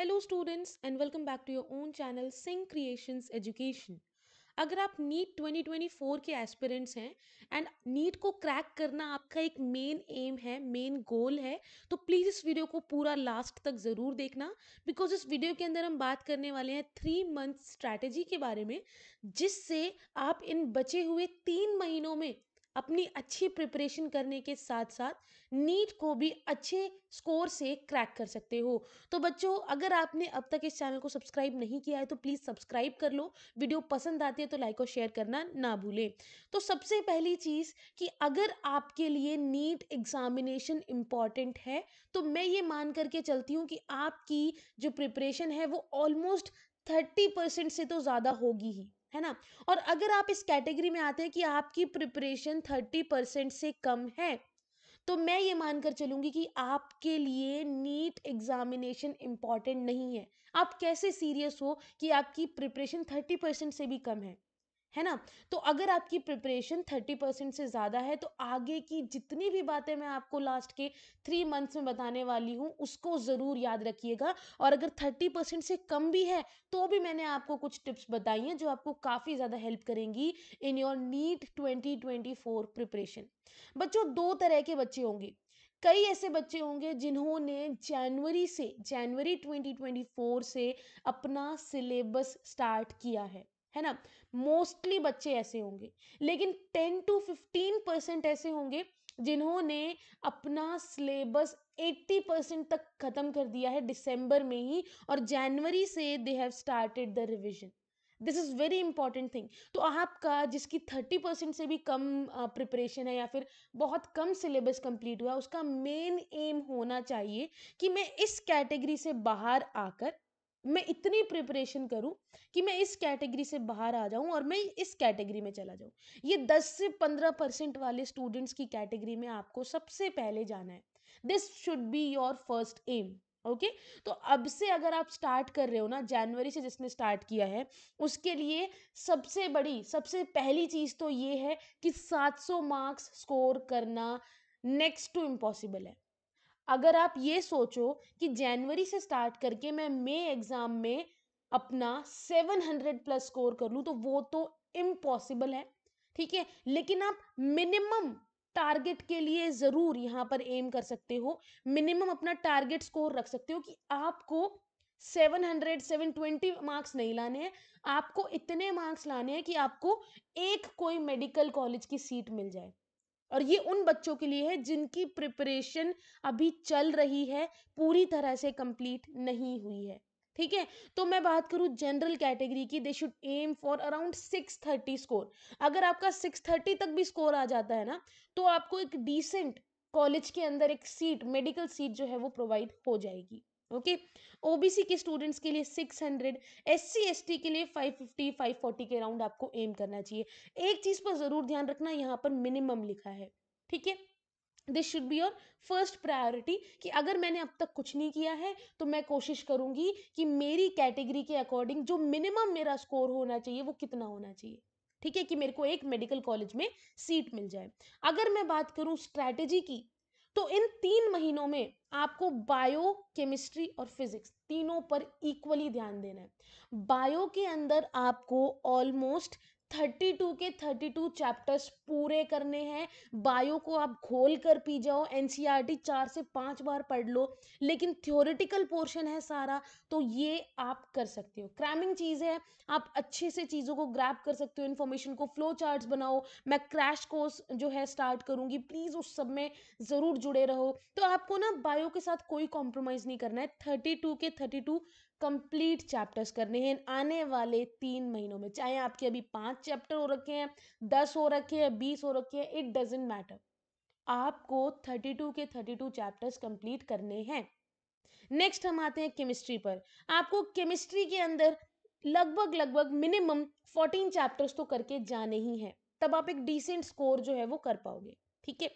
hello students and welcome back to your own channel Singh creations education अगर आप NEET 2024 के aspirants हैं and NEET को क्रैक करना आपका एक मेन एम है मेन गोल है तो प्लीज़ इस वीडियो को पूरा लास्ट तक ज़रूर देखना बिकॉज इस वीडियो के अंदर हम बात करने वाले हैं थ्री मंथ स्ट्रैटेजी के बारे में जिससे आप इन बचे हुए तीन महीनों में अपनी अच्छी प्रिपरेशन करने के साथ साथ नीट को भी अच्छे स्कोर से क्रैक कर सकते हो तो बच्चों अगर आपने अब तक इस चैनल को सब्सक्राइब नहीं किया है तो प्लीज़ सब्सक्राइब कर लो वीडियो पसंद आती है तो लाइक और शेयर करना ना भूलें तो सबसे पहली चीज़ कि अगर आपके लिए नीट एग्जामिनेशन इम्पॉर्टेंट है तो मैं ये मान करके चलती हूँ कि आपकी जो प्रिपरेशन है वो ऑलमोस्ट थर्टी परसेंट से तो ज़्यादा होगी ही है ना और अगर आप इस कैटेगरी में आते हैं कि आपकी प्रिपरेशन थर्टी परसेंट से कम है तो मैं ये मानकर चलूंगी कि आपके लिए नीट एग्जामिनेशन इम्पॉर्टेंट नहीं है आप कैसे सीरियस हो कि आपकी प्रिपरेशन थर्टी परसेंट से भी कम है है ना तो अगर आपकी प्रिपरेशन थर्टी परसेंट से ज़्यादा है तो आगे की जितनी भी बातें मैं आपको लास्ट के थ्री मंथ्स में बताने वाली हूँ उसको ज़रूर याद रखिएगा और अगर थर्टी परसेंट से कम भी है तो भी मैंने आपको कुछ टिप्स बताई हैं जो आपको काफ़ी ज़्यादा हेल्प करेंगी in your NEET twenty twenty four preparation बच्चों दो तरह के बच्चे होंगे कई ऐसे बच्चे होंगे जिन्होंने जनवरी से जनवरी 2024 से अपना सिलेबस स्टार्ट किया है है ना मोस्टली बच्चे ऐसे होंगे लेकिन टेन टू फिफ्टीन परसेंट ऐसे होंगे जिन्होंने अपना सिलेबस एट्टी परसेंट तक ख़त्म कर दिया है दिसंबर में ही और जनवरी से they have started the revision this is very important thing तो आपका जिसकी थर्टी परसेंट से भी कम प्रिपरेशन है या फिर बहुत कम सिलेबस कंप्लीट हुआ उसका मेन एम होना चाहिए कि मैं इस कैटेगरी से बाहर आकर मैं इतनी प्रिपरेशन करूं कि मैं इस कैटेगरी से बाहर आ जाऊं और मैं इस कैटेगरी में चला जाऊं ये दस से पंद्रह परसेंट वाले स्टूडेंट्स की कैटेगरी में आपको सबसे पहले जाना है this should be your first aim okay तो अब से अगर आप स्टार्ट कर रहे हो ना जनवरी से जिसने स्टार्ट किया है उसके लिए सबसे बड़ी सबसे पहली चीज़ तो ये है कि 700 मार्क्स स्कोर करना नेक्स्ट टू इम्पॉसिबल है अगर आप ये सोचो कि जनवरी से स्टार्ट करके मैं मई एग्ज़ाम में अपना सेवन हंड्रेड प्लस स्कोर कर लूँ तो वो तो इम्पॉसिबल है ठीक है लेकिन आप मिनिमम टारगेट के लिए ज़रूर यहाँ पर एम कर सकते हो मिनिमम अपना टारगेट स्कोर रख सकते हो कि आपको seven hundred seven twenty marks नहीं लाने हैं आपको इतने मार्क्स लाने हैं कि आपको एक कोई मेडिकल कॉलेज की सीट मिल जाए और ये उन बच्चों के लिए है जिनकी प्रिपरेशन अभी चल रही है पूरी तरह से कंप्लीट नहीं हुई है ठीक है तो मैं बात करूं जनरल कैटेगरी की they should aim for around six thirty score अगर आपका सिक्स थर्टी तक भी स्कोर आ जाता है ना तो आपको एक डिसेंट कॉलेज के अंदर एक सीट मेडिकल सीट जो है वो प्रोवाइड हो जाएगी ओके ओबीसी के स्टूडेंट्स के लिए six hundred S C S T के लिए फाइव फिफ्टी फाइव फोर्टी के अराउंड आपको एम करना चाहिए एक चीज पर जरूर ध्यान रखना यहाँ पर मिनिमम लिखा है ठीक है this should be your first priority कि अगर मैंने अब तक कुछ नहीं किया है तो मैं कोशिश करूंगी कि मेरी कैटेगरी के अकॉर्डिंग जो मिनिमम मेरा स्कोर होना चाहिए वो कितना होना चाहिए ठीक है कि मेरे को एक मेडिकल कॉलेज में सीट मिल जाए अगर मैं बात करूं स्ट्रैटेजी की तो इन तीन महीनों में आपको बायो केमिस्ट्री और फिजिक्स तीनों पर इक्वली ध्यान देना है बायो के अंदर आपको ऑलमोस्ट थर्टी टू के थर्टी टू चैप्टर्स पूरे करने हैं बायो को आप खोल कर पी जाओ एन चार से पाँच बार पढ़ लो लेकिन थ्योरेटिकल पोर्शन है सारा तो ये आप कर सकते हो क्रैमिंग चीज़ है आप अच्छे से चीज़ों को ग्रैप कर सकते हो इन्फॉर्मेशन को फ्लो चार्ट बनाओ मैं क्रैश कोर्स जो है स्टार्ट करूँगी प्लीज़ उस सब में ज़रूर जुड़े रहो तो आपको ना बायो के साथ कोई कॉम्प्रोमाइज़ नहीं करना है थर्टी टू के थर्टी टू कंप्लीट चैप्टर्स करने हैं आने वाले तीन महीनों में चाहे आपके अभी पांच चैप्टर हो रखे हैं दस हो रखे हैं बीस हो रखे हैं इट डजेंट मैटर आपको थर्टी टू के थर्टी टू चैप्टर्स कंप्लीट करने हैं नेक्स्ट हम आते हैं केमिस्ट्री पर आपको केमिस्ट्री के अंदर लगभग लगभग मिनिमम फोर्टीन चैप्टर्स तो करके जाने ही हैं तब आप एक डिसेंट स्कोर जो है वो कर पाओगे ठीक है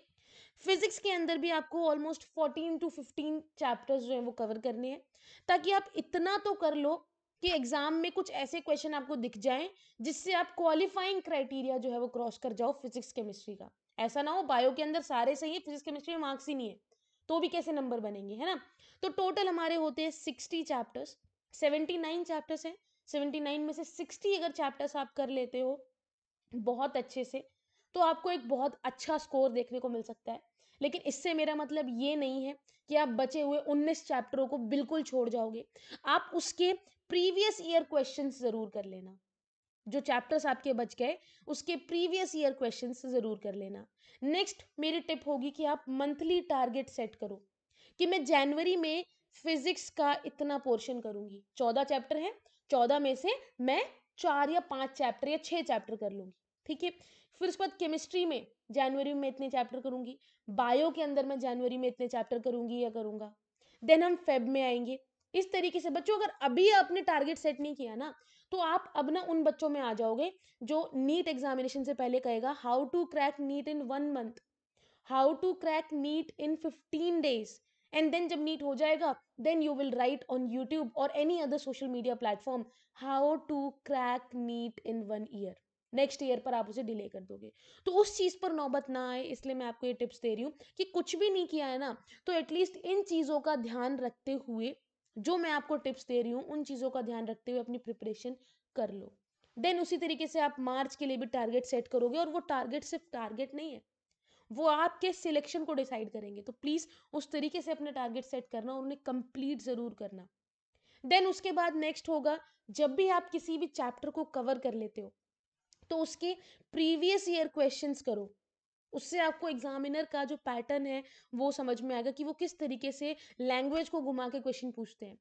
फिजिक्स के अंदर भी आपको almost fourteen to fifteen chapters जो हैं वो कवर करने हैं ताकि आप इतना तो कर लो कि एग्जाम में कुछ ऐसे क्वेश्चन आपको दिख जाएं जिससे आप क्वालिफाइंग क्राइटेरिया जो है वो क्रॉस कर जाओ फिजिक्स केमिस्ट्री का ऐसा ना हो बायो के अंदर सारे सही है फिजिक्स केमिस्ट्री में मार्क्स ही नहीं है तो भी कैसे नंबर बनेंगे है ना तो टोटल हमारे होते हैं sixty chapters seventy nine chapters हैं सेवेंटी नाइन में से सिक्सटी अगर चैप्टर्स आप कर लेते हो बहुत अच्छे से तो आपको एक बहुत अच्छा स्कोर देखने को मिल सकता है लेकिन इससे मेरा मतलब ये नहीं है कि आप बचे हुए 19 चैप्टरों को बिल्कुल छोड़ जाओगे आप उसके प्रीवियस ईयर क्वेश्चन जरूर कर लेना जो चैप्टर्स आपके बच गए उसके प्रीवियस ईयर क्वेश्चन जरूर कर लेना नेक्स्ट मेरी टिप होगी कि आप मंथली टारगेट सेट करो कि मैं जनवरी में फिजिक्स का इतना पोर्शन करूंगी चौदह चैप्टर है चौदह में से मैं चार या पांच चैप्टर या छह चैप्टर कर लूंगी ठीक है फिर उसके बाद केमिस्ट्री में जनवरी में इतने चैप्टर करूंगी बायो के अंदर मैं जनवरी में इतने चैप्टर करूंगी या करूंगा देन हम फेब में आएंगे इस तरीके से बच्चों अगर अभी आपने टारगेट सेट नहीं किया ना तो आप अब ना उन बच्चों में आ जाओगे जो नीट एग्जामिनेशन से पहले कहेगा how to crack NEET in one month how to crack NEET in fifteen days and then जब नीट हो जाएगा then you will write on YouTube और any other social media platform how to crack NEET in one year next year पर आप उसे delay कर दोगे तो उस चीज़ पर नौबत ना आए इसलिए मैं आपको ये टिप्स दे रही हूँ कि कुछ भी नहीं किया है ना तो एटलीस्ट इन चीज़ों का ध्यान रखते हुए जो मैं आपको टिप्स दे रही हूँ उन चीज़ों का ध्यान रखते हुए अपनी प्रिपरेशन कर लो देन उसी तरीके से आप मार्च के लिए भी टारगेट सेट करोगे और वो टारगेट सिर्फ टारगेट नहीं है वो आपके सिलेक्शन को डिसाइड करेंगे तो प्लीज़ उस तरीके से अपने टारगेट सेट करना और उन्हें कंप्लीट ज़रूर करना देन उसके बाद नेक्स्ट होगा जब भी आप किसी भी चैप्टर को कवर कर लेते हो तो उसके प्रीवियस ईयर क्वेश्चंस करो उससे आपको एग्जामिनर का जो पैटर्न है वो समझ में आएगा कि वो किस तरीके से लैंग्वेज को घुमा के क्वेश्चन पूछते हैं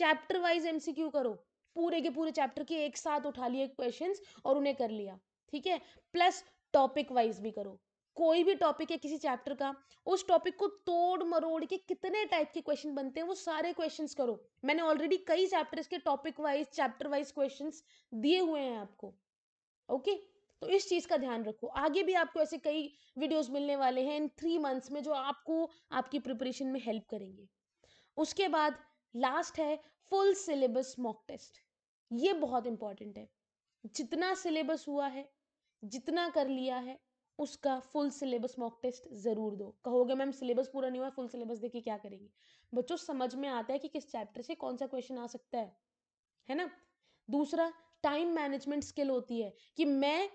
चैप्टर वाइज एमसीक्यू करो पूरे के पूरे चैप्टर के एक साथ उठा लिए क्वेश्चंस और उन्हें कर लिया ठीक है प्लस टॉपिक वाइज भी करो कोई भी टॉपिक है किसी चैप्टर का उस टॉपिक को तोड़ मरोड़ के कितने टाइप के क्वेश्चन बनते हैं वो सारे क्वेश्चंस करो मैंने ऑलरेडी कई चैप्टर्स के topic wise chapter wise questions दिए हुए हैं आपको ओके तो इस चीज़ का ध्यान रखो आगे भी आपको ऐसे कई वीडियोस मिलने वाले हैं इन थ्री मंथ्स में जो आपको आपकी प्रिपरेशन में हेल्प करेंगे उसके बाद लास्ट है फुल सिलेबस मॉक टेस्ट ये बहुत इंपॉर्टेंट है जितना सिलेबस हुआ है जितना कर लिया है उसका फुल सिलेबस मॉक टेस्ट जरूर दो कहोगे मैम सिलेबस पूरा नहीं हुआ फुल सिलेबस देखिए क्या करेंगे बच्चों समझ में आता है कि किस चैप्टर से कौन सा क्वेश्चन आ सकता है है ना दूसरा टाइम मैनेजमेंट स्किल होती है कि मैं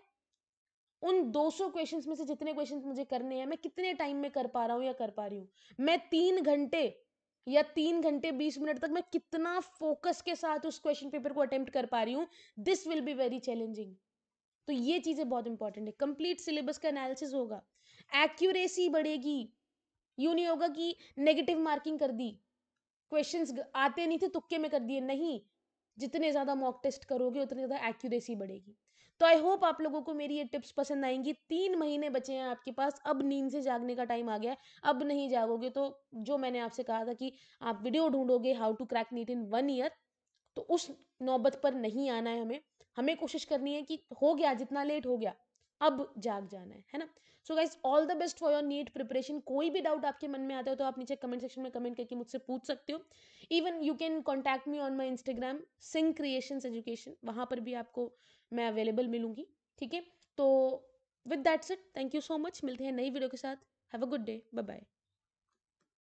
उन 200 क्वेश्चंस में से जितने क्वेश्चंस मुझे करने हैं मैं कितने टाइम में कर पा रहा हूँ या कर पा रही हूँ मैं तीन घंटे या तीन घंटे बीस मिनट तक मैं कितना फोकस के साथ उस क्वेश्चन पेपर को अटेम्प्ट कर पा रही हूँ this will be very challenging तो ये चीज़ें बहुत इंपॉर्टेंट है कंप्लीट सिलेबस का एनालिसिस होगा एक्यूरेसी बढ़ेगी यू नहीं होगा कि नेगेटिव मार्किंग कर दी क्वेश्चंस आते नहीं थे तुक्के में कर दिए नहीं जितने ज़्यादा मॉक टेस्ट करोगे उतनी ज़्यादा एक्यूरेसी बढ़ेगी तो आई होप आप लोगों को मेरी ये टिप्स पसंद आएंगी तीन महीने बचे हैं आपके पास अब नींद से जागने का टाइम आ गया है अब नहीं जागोगे तो जो मैंने आपसे कहा था कि आप वीडियो ढूंढोगे how to crack NEET in one year तो उस नौबत पर नहीं आना है हमें हमें कोशिश करनी है कि हो गया जितना लेट हो गया अब जाग जाना है है ना so guys all the best for your NEET preparation कोई भी डाउट आपके मन में आता हो तो आप नीचे कमेंट सेक्शन में कमेंट करके मुझसे पूछ सकते हो even you can contact me on my Instagram Singh creation education वहाँ पर भी आपको मैं अवेलेबल मिलूंगी ठीक है तो with that's it thank you so much मिलते हैं नई वीडियो के साथ have a good day bye bye